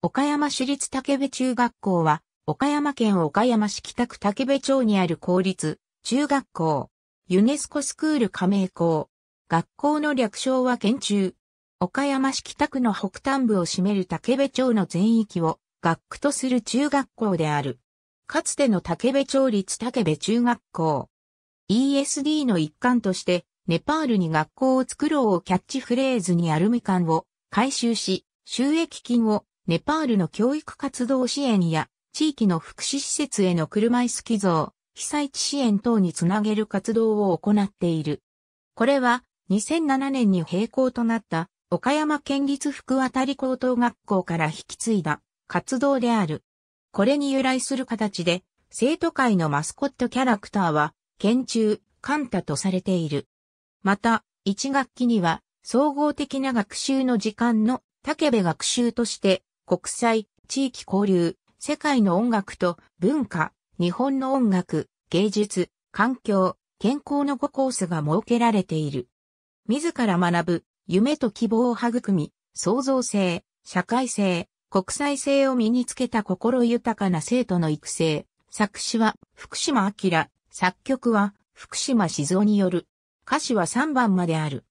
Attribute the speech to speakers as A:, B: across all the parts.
A: 岡山市立
B: 竹部中学校は、岡山県岡山市北区竹部町にある公立、中学校、ユネスコスクール加盟校、学校の略称は県中。岡山市北区の北端部を占める竹部町の全域を学区とする中学校である。かつての竹部町立竹部中学校。ESD の一環として、ネパールに学校を作ろうをキャッチフレーズにアルミ缶を回収し、収益金をネパールの教育活動支援や地域の福祉施設への車椅子寄贈、被災地支援等につなげる活動を行っている。これは2007年に閉校となった岡山県立福渡高等学校から引き継いだ活動である。これに由来する形で生徒会のマスコットキャラクターは県中、カンタとされている。また、1学期には総合的な学習の時間の竹部学習として国際、地域交流、世界の音楽と文化、日本の音楽、芸術、環境、健康の5コースが設けられている。自ら学ぶ、夢と希望を育み、創造性、社会性、国際性を身につけた心豊かな生徒の育成。作詞は福島明、作曲は福島静雄による。歌詞は3番まである。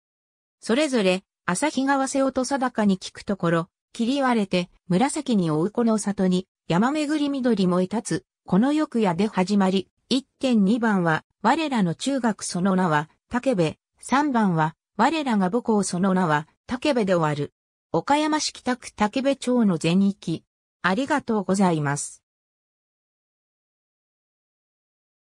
B: それぞれ、朝日川瀬音定かに聞くところ、切り割れて、紫に追うこの里に、山巡り緑もいたつ、この欲屋で始まり、1.2番は、我らの中学その名は、竹部、3番は、我らが母校その名は、竹部で終わる。岡山市北区竹部町の全域。あり
A: がとうございます。